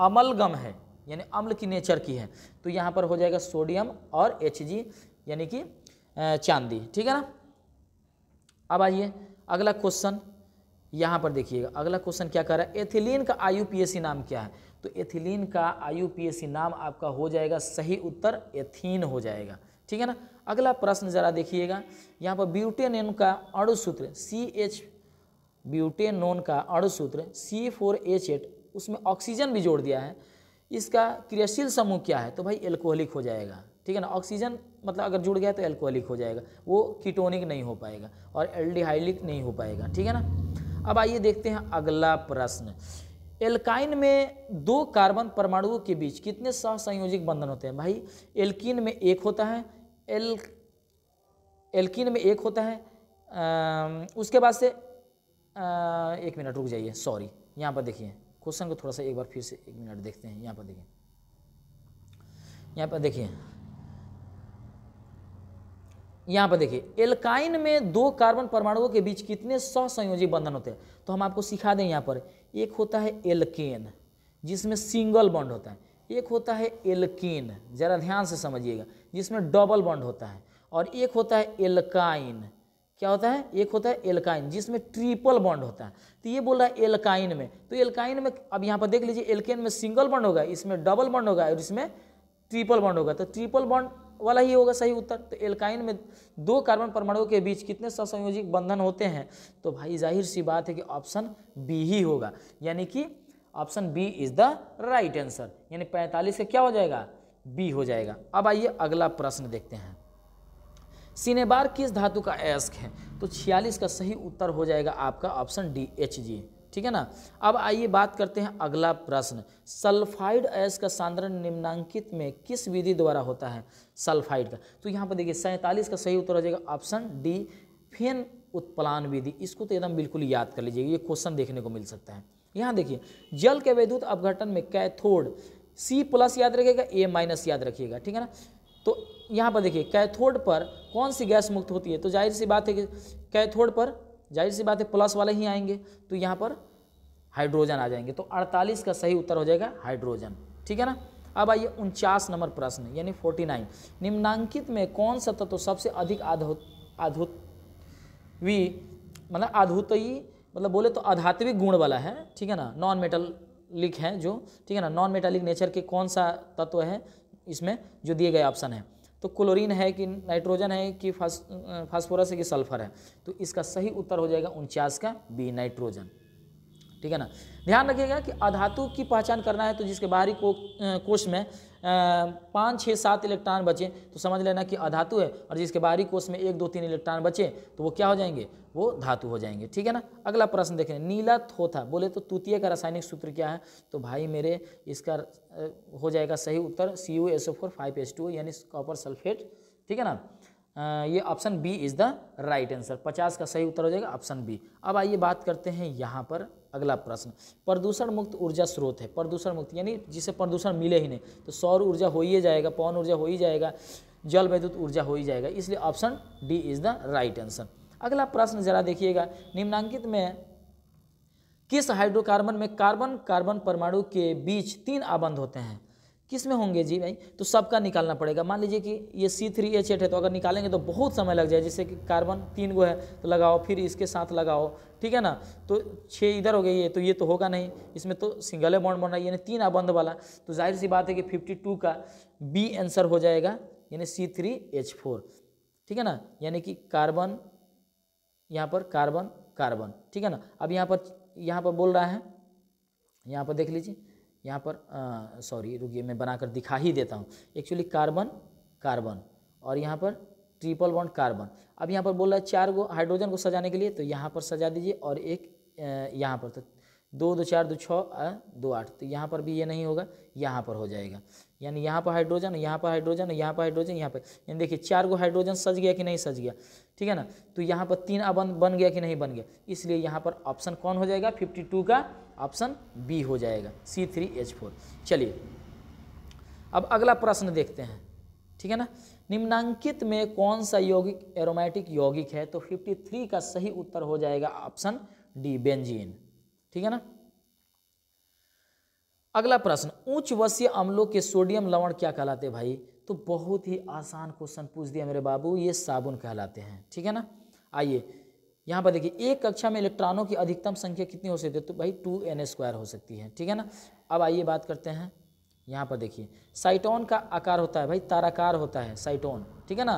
अमलगम है यानी अम्ल की नेचर की है तो यहाँ पर हो जाएगा सोडियम और एच यानी कि चांदी ठीक है ना अब आइए अगला क्वेश्चन यहाँ पर देखिएगा अगला क्वेश्चन क्या कह रहा है एथिलीन का सी नाम क्या है तो एथिलीन का सी नाम आपका हो जाएगा सही उत्तर एथीन हो जाएगा ठीक है ना अगला प्रश्न जरा देखिएगा यहाँ पर ब्यूटेन का अणुसूत्र सी एच ब्यूटेनोन का अणुसूत्र सी फोर एच एट उसमें ऑक्सीजन भी जोड़ दिया है इसका क्रियाशील समूह क्या है तो भाई एल्कोहलिक हो जाएगा ठीक है ना ऑक्सीजन मतलब अगर जुड़ गया तो एल्कोहलिक हो जाएगा वो कीटोनिक नहीं हो पाएगा और एल्डिहाइलिक नहीं हो पाएगा ठीक है ना अब आइए देखते हैं अगला प्रश्न एल्काइन में दो कार्बन परमाणुओं के बीच कितने सहसंयोजिक बंधन होते हैं भाई एल्किन में एक होता है एल एल्किन में एक होता है आ, उसके बाद से आ, एक मिनट रुक जाइए सॉरी यहाँ पर देखिए क्वेश्चन को थोड़ा सा एक बार फिर से एक मिनट देखते हैं यहाँ पर देखिए यहाँ पर देखिए यहाँ पर देखिए एल्काइन में दो कार्बन परमाणुओं के बीच कितने संयोजी बंधन होते हैं तो हम आपको सिखा दें यहाँ पर एक होता है एल्केन जिसमें सिंगल बॉन्ड होता है एक होता है एल्किन ज़रा ध्यान से समझिएगा जिसमें डबल बॉन्ड होता है और एक होता है एल्काइन क्या होता है एक होता है एल्काइन जिसमें ट्रिपल बॉन्ड होता है तो ये बोल रहा है एल्काइन में तो एल्काइन में अब यहाँ पर देख लीजिए एल्केन में सिंगल बॉन्ड होगा इसमें डबल बॉन्ड होगा और इसमें ट्रिपल बॉन्ड होगा तो ट्रिपल बॉन्ड वाला ही होगा सही उत्तर तो एल्काइन में दो कार्बन परमाणुओं के बीच कितने ससंयोजिक बंधन होते हैं तो भाई जाहिर सी बात है कि ऑप्शन बी ही होगा यानी कि option B is the right answer यानी पैंतालीस का क्या हो जाएगा बी हो जाएगा अब आइए अगला प्रश्न देखते हैं सिनेबार किस धातु का एस्क है तो 46 का सही उत्तर हो जाएगा आपका ऑप्शन डी एच जी ठीक है ना अब आइए बात करते हैं अगला प्रश्न सल्फाइड एस का सांद्रण निम्नांकित में किस विधि द्वारा होता है सल्फाइड का तो यहाँ पर देखिए सैंतालीस का सही उत्तर हो जाएगा ऑप्शन डी फेन उत्पलान विधि इसको तो एकदम बिल्कुल याद कर लीजिएगा ये क्वेश्चन देखने को मिल सकता है यहाँ देखिए जल के वैद्युत अपघटन में कैथोड सी प्लस याद रखिएगा ए माइनस याद रखिएगा ठीक है ना तो यहाँ पर देखिए कैथोड पर कौन सी गैस मुक्त होती है तो जाहिर सी बात है कि कैथोड पर जाहिर सी बात है प्लस वाले ही आएंगे तो यहाँ पर हाइड्रोजन आ जाएंगे तो 48 का सही उत्तर हो जाएगा हाइड्रोजन ठीक है ना अब आइए उनचास नंबर प्रश्न यानी 49 निम्नांकित में कौन सा तत्व तो सबसे अधिक आधुत आधुतवी मतलब आधुतयी मतलब बोले तो आधात्विक गुण वाला है ठीक है ना नॉन मेटलिक है जो ठीक है ना नॉन मेटालिक नेचर के कौन सा तत्व है इसमें जो दिए गए ऑप्शन है तो क्लोरीन है कि नाइट्रोजन है कि फास्फोरस है कि सल्फर है तो इसका सही उत्तर हो जाएगा उनचास का बी नाइट्रोजन ठीक है ना ध्यान रखिएगा कि अधातु की पहचान करना है तो जिसके बाहरी को, कोष में पाँच छः सात इलेक्ट्रॉन बचे तो समझ लेना कि अधातु है और जिसके बाहरी कोष में एक दो तीन इलेक्ट्रॉन बचे तो वो क्या हो जाएंगे वो धातु हो जाएंगे ठीक है ना अगला प्रश्न देखें नीला थोथा बोले तो तूतीय का रासायनिक सूत्र क्या है तो भाई मेरे इसका हो जाएगा सही उत्तर C U S O four five S two यानी कॉपर सल्फेट ठीक है ना ये option B is the right answer पचास का सही उत्तर हो जाएगा ऑप्शन बी अब आइए बात करते हैं यहाँ पर अगला प्रश्न प्रदूषण मुक्त ऊर्जा स्रोत है प्रदूषण मुक्त यानी जिसे प्रदूषण मिले ही नहीं तो सौर ऊर्जा हो ही जाएगा पवन ऊर्जा हो ही जाएगा जल वैद्युत ऊर्जा हो ही जाएगा इसलिए option D is the right answer अगला प्रश्न जरा देखिएगा निम्नांकित में किस हाइड्रोकार्बन में कार्बन कार्बन परमाणु के बीच तीन आबंध होते हैं किस में होंगे जी भाई तो सबका निकालना पड़ेगा मान लीजिए कि ये सी थ्री एच एट है तो अगर निकालेंगे तो बहुत समय लग जाए जैसे कि कार्बन तीन गो है तो लगाओ फिर इसके साथ लगाओ ठीक है ना तो छः इधर हो गई ये तो ये तो होगा नहीं इसमें तो सिंगल बॉन्ड बन रहा है यानी तीन आबंध वाला तो जाहिर सी बात है कि फिफ्टी टू का बी आंसर हो जाएगा यानी सी थ्री एच फोर ठीक है ना यानी कि कार्बन यहाँ पर कार्बन कार्बन ठीक है ना अब यहाँ पर यहाँ पर बोल रहा है यहाँ पर देख लीजिए यहाँ पर सॉरी रुकिए मैं बनाकर दिखा ही देता हूँ एक्चुअली कार्बन कार्बन और यहाँ पर ट्रिपल वन कार्बन अब यहाँ पर बोल रहा है चार गो हाइड्रोजन को सजाने के लिए तो यहाँ पर सजा दीजिए और एक यहाँ पर तो दो दो चार दो छः दो आठ तो यहाँ पर भी ये नहीं होगा यहाँ पर हो जाएगा यानी यहाँ पर हाइड्रोजन यहाँ पर हाइड्रोजन यहाँ पर हाइड्रोजन यहाँ पर यानी देखिए चार गो हाइड्रोजन सज गया कि नहीं सज गया ठीक है ना तो यहाँ पर तीन अब बन गया कि नहीं बन गया इसलिए यहाँ पर ऑप्शन कौन हो जाएगा फिफ्टी टू का ऑप्शन बी हो जाएगा सी थ्री एच फोर चलिए अब अगला प्रश्न देखते हैं ठीक है ना निम्नांकित में कौन सा यौगिक एरोमेटिक यौगिक है तो 53 का सही उत्तर हो जाएगा ऑप्शन डी बेंजीन ठीक है ना अगला प्रश्न उच्च वसीय अम्लों के सोडियम लवण क्या कहलाते भाई तो बहुत ही आसान क्वेश्चन पूछ दिया मेरे बाबू ये साबुन कहलाते हैं ठीक है ना आइए यहाँ पर देखिए एक कक्षा में इलेक्ट्रॉनों की अधिकतम संख्या कितनी हो सकती है तो भाई टू एन स्क्वायर हो सकती है ठीक है ना अब आइए बात करते हैं यहाँ पर देखिए साइटोन का आकार होता है भाई ताराकार होता है साइटोन ठीक है ना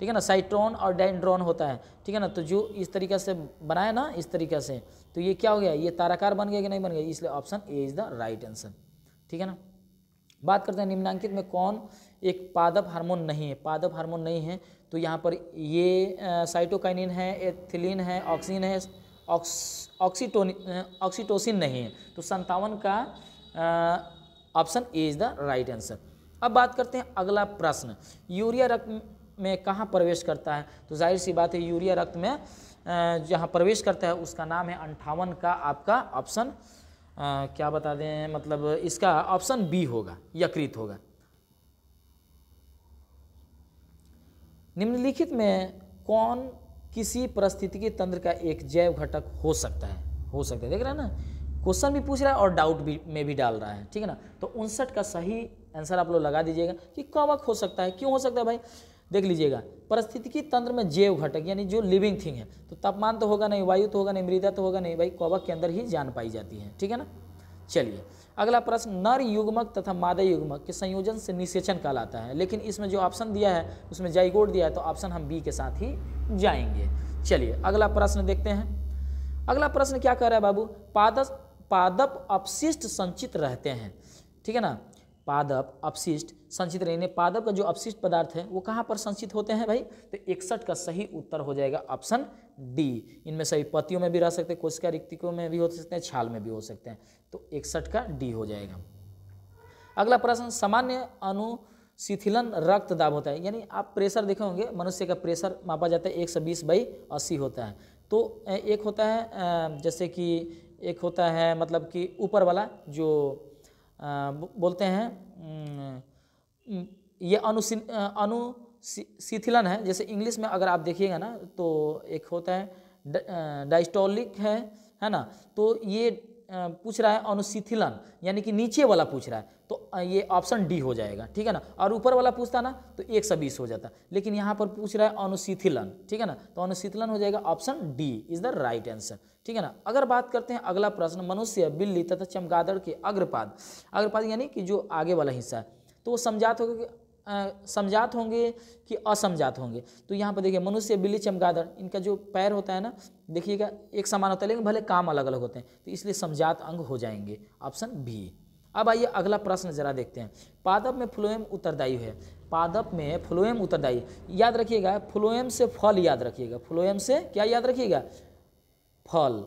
ठीक है ना साइट्रॉन और डेंड्रॉन होता है ठीक है ना तो जो इस तरीके से बनाया ना इस तरीके से तो ये क्या हो गया ये ताराकार बन गया कि नहीं बन गया इसलिए option A is the right answer ठीक है ना बात करते हैं निम्नांकित में कौन एक पादप हार्मोन नहीं है पादप हार्मोन नहीं है तो यहाँ पर ये साइटोकाइनिन है एथिलीन है ऑक्सीजन है ऑक्स ऑक्सीटोन ऑक्सीटोसिन नहीं है तो संतावन का option A is the right answer अब बात करते हैं अगला प्रश्न यूरिया रक्त में कहाँ प्रवेश करता है तो जाहिर सी बात है यूरिया रक्त में जहाँ प्रवेश करता है उसका नाम है अंठावन का आपका ऑप्शन क्या बता दें मतलब इसका ऑप्शन बी होगा यकृत होगा निम्नलिखित में कौन किसी परिस्थितिकी तंत्र का एक जैव घटक हो सकता है हो सकता है देख रहे हैं ना क्वेश्चन भी पूछ रहा है और डाउट भी में भी डाल रहा है ठीक है ना तो उनसठ का सही आंसर आप लोग लगा दीजिएगा कि कवक हो सकता है क्यों हो सकता है भाई देख लीजिएगा परिस्थितिकी तंत्र में जैव घटक यानी जो लिविंग थिंग है तो तापमान तो होगा नहीं वायु तो होगा नहीं मृदा तो होगा नहीं भाई कवक के अंदर ही जान पाई जाती है ठीक है ना चलिए अगला प्रश्न नर युग्मक तथा मादा युग्मक के संयोजन से निषेचन कहलाता है लेकिन इसमें जो ऑप्शन दिया है उसमें जाइगोड दिया है तो ऑप्शन हम बी के साथ ही जाएंगे चलिए अगला प्रश्न देखते हैं अगला प्रश्न क्या कह रहा है बाबू पादस पादप अपशिष्ट संचित रहते हैं ठीक है ना पादप अपशिष्ट संचित रहने पादप का जो अपशिष्ट पदार्थ है वो कहाँ पर संचित होते हैं भाई तो इकसठ का सही उत्तर हो जाएगा ऑप्शन डी इनमें सभी पतियों में भी रह सकते हैं कोशिका रिक्तिकों में भी हो सकते हैं छाल में भी हो सकते हैं तो इकसठ का डी हो जाएगा अगला प्रश्न सामान्य अनु शिथिलन रक्त दाब होता है यानी आप प्रेशर देखे होंगे मनुष्य का प्रेशर मापा जाता है एक सौ बीस बाई अस्सी होता है तो एक होता है जैसे कि एक होता है मतलब कि ऊपर वाला जो बोलते हैं ये अनु अनु शिथिलन है जैसे इंग्लिश में अगर आप देखिएगा ना तो एक होता है डाइस्टोलिक है है ना तो ये पूछ रहा है अनुशिथिलन यानी कि नीचे वाला पूछ रहा है तो ये ऑप्शन डी हो जाएगा ठीक है ना और ऊपर वाला पूछता ना तो एक सौ बीस हो जाता लेकिन यहाँ पर पूछ रहा है अनुशिथिलन ठीक है ना तो अनुशिथिलन हो जाएगा option D is the right answer ठीक है ना अगर बात करते हैं अगला प्रश्न मनुष्य बिल्ली तथा चमगादड़ के अग्रपाद अग्रपाद यानी कि जो आगे वाला हिस्सा है तो वो समझाते हो कि समझात होंगे कि असमझात होंगे तो यहाँ पर देखिए मनुष्य बिल्ली चमगादड़ इनका जो पैर होता है ना देखिएगा एक समान होता है लेकिन भले काम अलग अलग होते हैं तो इसलिए समझात अंग हो जाएंगे ऑप्शन बी अब आइए अगला प्रश्न जरा देखते हैं पादप में फ्लोएम उत्तरदायी है पादप में फ्लोएम उत्तरदायी याद रखिएगा फ्लोएम से फल याद रखिएगा फ्लोएम से क्या याद रखिएगा फल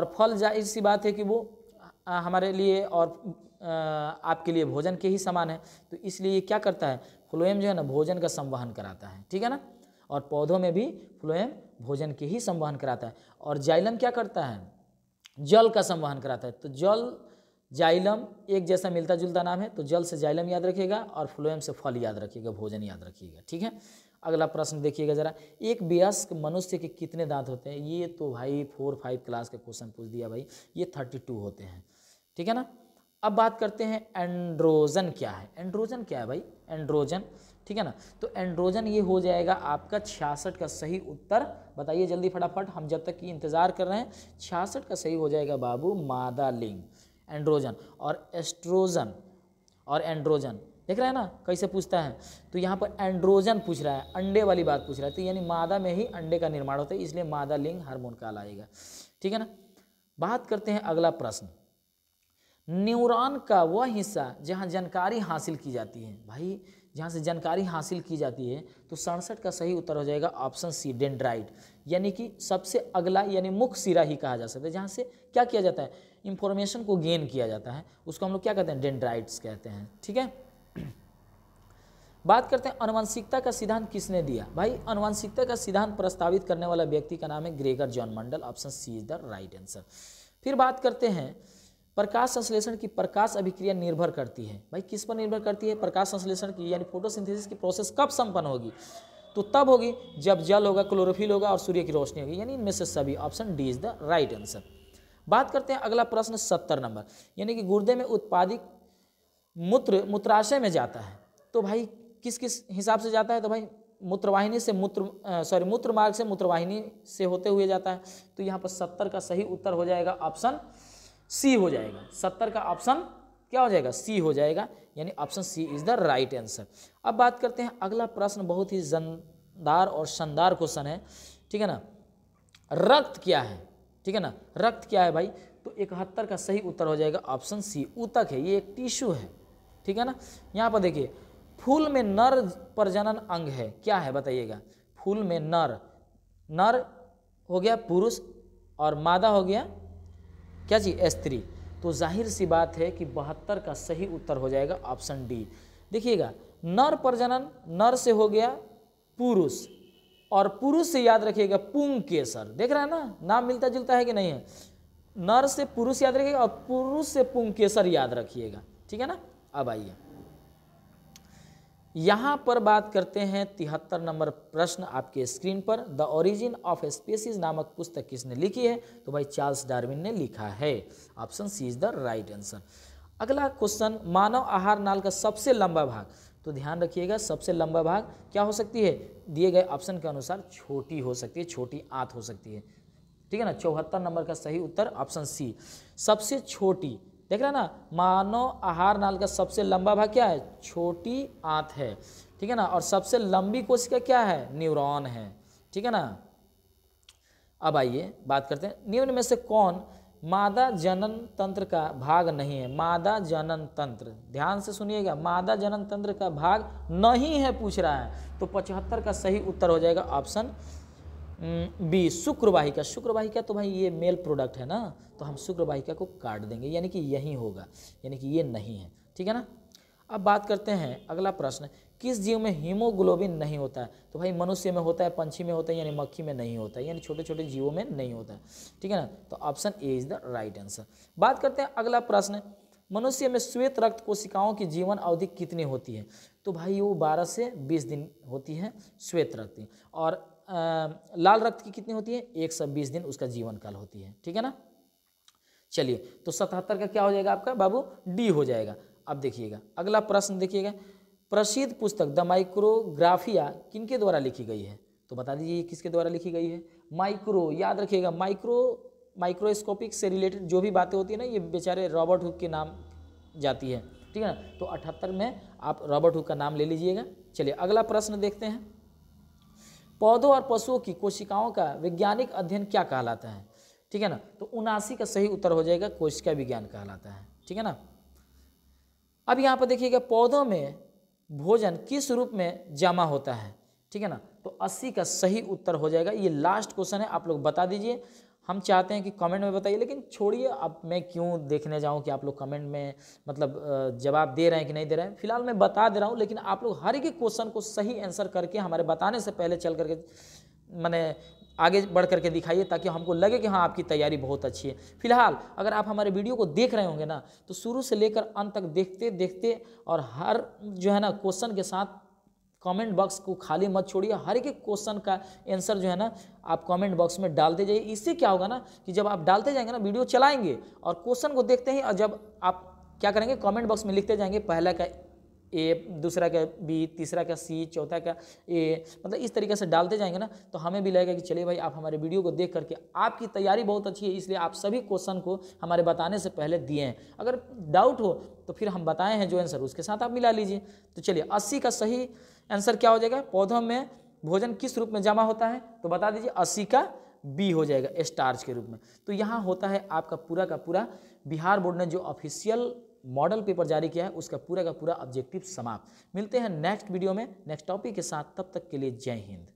और फल जाहिर सी बात है कि वो हमारे लिए और आपके लिए भोजन के ही समान है तो इसलिए ये क्या करता है फ्लोएम जो है ना भोजन का संवहन कराता है ठीक है ना और पौधों में भी फ्लोएम भोजन के ही संवहन कराता है और जाइलम क्या करता है जल का संवहन कराता है तो जल जाइलम एक जैसा मिलता जुलता नाम है तो जल से जाइलम याद रखिएगा और फ्लोएम से फल याद रखिएगा भोजन याद रखिएगा ठीक है अगला प्रश्न देखिएगा जरा एक वयस्क मनुष्य के कितने दांत होते हैं ये तो भाई फोर फाइव क्लास का क्वेश्चन पूछ दिया भाई ये थर्टी टू होते हैं ठीक है ना अब बात करते हैं एंड्रोजन क्या है एंड्रोजन क्या है भाई एंड्रोजन ठीक है ना तो एंड्रोजन ये हो जाएगा आपका छियासठ का सही उत्तर बताइए जल्दी फटाफट हम जब तक की इंतज़ार कर रहे हैं छियासठ का सही हो जाएगा बाबू मादा लिंग एंड्रोजन और एस्ट्रोजन और एंड्रोजन देख रहे हैं ना कैसे पूछता है तो यहाँ पर एंड्रोजन पूछ रहा है अंडे वाली बात पूछ रहा है तो यानी मादा में ही अंडे का निर्माण होता है इसलिए मादा लिंग हार्मोन का लाएगा ठीक है ना बात करते हैं अगला प्रश्न न्यूरॉन का वह हिस्सा जहाँ जानकारी हासिल की जाती है भाई जहाँ से जानकारी हासिल की जाती है तो सड़सठ का सही उत्तर हो जाएगा ऑप्शन सी डेंड्राइट यानी कि सबसे अगला यानी मुख्य सिरा ही कहा जा सकता है जहाँ से क्या किया जाता है इंफॉर्मेशन को गेन किया जाता है उसको हम लोग क्या कहते हैं डेंड्राइट्स कहते हैं ठीक है बात करते हैं अनुवंशिकता का सिद्धांत किसने दिया भाई अनुवंशिकता का सिद्धांत प्रस्तावित करने वाला व्यक्ति का नाम है Gregor Johann Mendel option C is the right answer फिर बात करते हैं प्रकाश संश्लेषण की प्रकाश अभिक्रिया निर्भर करती है भाई किस पर निर्भर करती है प्रकाश संश्लेषण की यानी फोटोसिंथेसिस की प्रोसेस कब संपन्न होगी तो तब होगी जब जल होगा क्लोरोफिल होगा और सूर्य की रोशनी होगी यानी इनमें से सभी option D is the right answer बात करते हैं अगला प्रश्न सत्तर नंबर यानी कि गुर्दे में उत्पादित मूत्र मूत्राशय में जाता है तो भाई किस किस हिसाब से जाता है तो भाई मूत्रवाहिनी से मूत्र सॉरी मूत्र मार्ग से मूत्रवाहिनी से होते हुए जाता है तो यहाँ पर सत्तर का सही उत्तर हो जाएगा ऑप्शन सी हो जाएगा सत्तर का ऑप्शन क्या हो जाएगा सी हो जाएगा यानी option C is the right answer अब बात करते हैं अगला प्रश्न बहुत ही जनदार और शानदार क्वेश्चन है ठीक है ना रक्त क्या है ठीक है ना रक्त क्या है भाई तो इकहत्तर का सही उत्तर हो जाएगा ऑप्शन सी ऊतक है ये एक टिश्यू है ठीक है ना यहाँ पर देखिए फूल में नर प्रजनन अंग है क्या है बताइएगा फूल में नर नर हो गया पुरुष और मादा हो गया क्या जी एस थ्री तो जाहिर सी बात है कि बहत्तर का सही उत्तर हो जाएगा ऑप्शन डी देखिएगा नर प्रजनन नर से हो गया पुरुष और पुरुष से याद रखिएगा पुंग केसर देख रहे हैं ना नाम मिलता जुलता है कि नहीं है नर से पुरुष याद रखिएगा और पुरुष से पुंग केसर याद रखिएगा ठीक है ना अब आइए यहाँ पर बात करते हैं तिहत्तर नंबर प्रश्न आपके स्क्रीन पर द ओरिजिन ऑफ स्पीसीज नामक पुस्तक किसने लिखी है तो भाई चार्ल्स डार्विन ने लिखा है option C is the right answer अगला क्वेश्चन मानव आहार नाल का सबसे लंबा भाग तो ध्यान रखिएगा सबसे लंबा भाग क्या हो सकती है दिए गए ऑप्शन के अनुसार छोटी हो सकती है छोटी आंत हो सकती है ठीक है ना चौहत्तर नंबर का सही उत्तर ऑप्शन सी सबसे छोटी देख रहे ना मानव आहार नाल का सबसे लंबा भाग क्या है छोटी आंत है ठीक है ना और सबसे लंबी कोशिका क्या है न्यूरॉन है ठीक है ना अब आइए बात करते हैं निम्न में से कौन मादा जनन तंत्र का भाग नहीं है मादा जनन तंत्र ध्यान से सुनिएगा मादा जनन तंत्र का भाग नहीं है पूछ रहा है तो पचहत्तर का सही उत्तर हो जाएगा ऑप्शन हम्म, बी शुक्रवाहिका शुक्रवाहिका तो भाई ये मेल प्रोडक्ट है ना तो हम शुक्रवाहिका को काट देंगे यानी कि यही होगा यानी कि ये नहीं है ठीक है ना अब बात करते हैं अगला प्रश्न किस जीव में हीमोग्लोबिन नहीं होता है तो भाई मनुष्य में होता है पंछी में होता है यानी मक्खी में नहीं होता है यानी छोटे छोटे जीवों में नहीं होता है ठीक है ना तो option A is the right answer बात करते हैं अगला प्रश्न मनुष्य में श्वेत रक्त कोशिकाओं की जीवन अवधि कितनी होती है तो भाई वो बारह से बीस दिन होती है श्वेत रक्त और लाल रक्त की कितनी होती है एक सौ बीस दिन उसका जीवन काल होती है ठीक है ना चलिए तो सतहत्तर का क्या हो जाएगा आपका बाबू डी हो जाएगा अब देखिएगा अगला प्रश्न देखिएगा प्रसिद्ध पुस्तक द माइक्रोग्राफिया किनके द्वारा लिखी गई है तो बता दीजिए किसके द्वारा लिखी गई है माइक्रो याद रखिएगा माइक्रो माइक्रोस्कोपिक से रिलेटेड जो भी बातें होती है ना ये बेचारे रॉबर्ट हुक के नाम जाती है ठीक है ना तो अठहत्तर में आप रॉबर्ट हुक का नाम ले लीजिएगा चलिए अगला प्रश्न देखते हैं पौधों और पशुओं की कोशिकाओं का वैज्ञानिक अध्ययन क्या कहलाता है ठीक है ना तो उनासी का सही उत्तर हो जाएगा कोशिका विज्ञान कहलाता है ठीक है ना अब यहाँ पर देखिएगा पौधों में भोजन किस रूप में जमा होता है ठीक है ना तो अस्सी का सही उत्तर हो जाएगा ये लास्ट क्वेश्चन है आप लोग बता दीजिए हम चाहते हैं कि कमेंट में बताइए लेकिन छोड़िए अब मैं क्यों देखने जाऊं कि आप लोग कमेंट में मतलब जवाब दे रहे हैं कि नहीं दे रहे हैं फिलहाल मैं बता दे रहा हूं लेकिन आप लोग हर एक क्वेश्चन को सही आंसर करके हमारे बताने से पहले चल करके मैंने आगे बढ़ करके दिखाइए ताकि हमको लगे कि हाँ आपकी तैयारी बहुत अच्छी है फिलहाल अगर आप हमारे वीडियो को देख रहे होंगे ना तो शुरू से लेकर अंत तक देखते देखते और हर जो है ना क्वेश्चन के साथ कमेंट बॉक्स को खाली मत छोड़िए हर एक क्वेश्चन का आंसर जो है ना आप कमेंट बॉक्स में डालते जाइए इससे क्या होगा ना कि जब आप डालते जाएंगे ना वीडियो चलाएंगे और क्वेश्चन को देखते ही और जब आप क्या करेंगे कमेंट बॉक्स में लिखते जाएंगे पहला का ए दूसरा का बी तीसरा का सी चौथा का ए मतलब इस तरीके से डालते जाएंगे ना तो हमें भी लगेगा कि चलिए भाई आप हमारे वीडियो को देख करके आपकी तैयारी बहुत अच्छी है इसलिए आप सभी क्वेश्चन को हमारे बताने से पहले दिए हैं अगर डाउट हो तो फिर हम बताए हैं जो आंसर उसके साथ आप मिला लीजिए तो चलिए अस्सी का सही आंसर क्या हो जाएगा पौधों में भोजन किस रूप में जमा होता है तो बता दीजिए अस्सी का बी हो जाएगा स्टार्च के रूप में तो यहाँ होता है आपका पूरा का पूरा बिहार बोर्ड ने जो ऑफिशियल मॉडल पेपर जारी किया है उसका पूरा का पूरा ऑब्जेक्टिव समाप्त मिलते हैं नेक्स्ट वीडियो में नेक्स्ट टॉपिक के साथ तब तक के लिए जय हिंद